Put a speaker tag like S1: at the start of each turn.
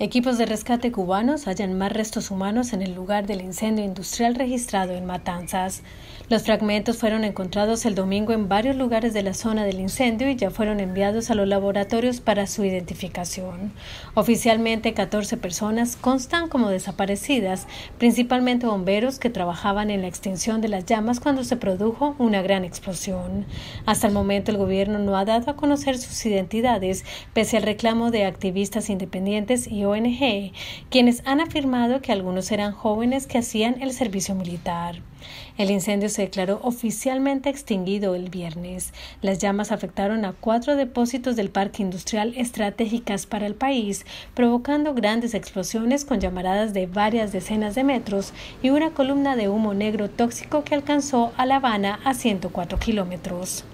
S1: Equipos de rescate cubanos hallan más restos humanos en el lugar del incendio industrial registrado en Matanzas. Los fragmentos fueron encontrados el domingo en varios lugares de la zona del incendio y ya fueron enviados a los laboratorios para su identificación. Oficialmente, 14 personas constan como desaparecidas, principalmente bomberos que trabajaban en la extinción de las llamas cuando se produjo una gran explosión. Hasta el momento, el gobierno no ha dado a conocer sus identidades, pese al reclamo de activistas independientes y ONG, quienes han afirmado que algunos eran jóvenes que hacían el servicio militar. El incendio se declaró oficialmente extinguido el viernes. Las llamas afectaron a cuatro depósitos del Parque Industrial estratégicas para el país, provocando grandes explosiones con llamaradas de varias decenas de metros y una columna de humo negro tóxico que alcanzó a La Habana a 104 kilómetros.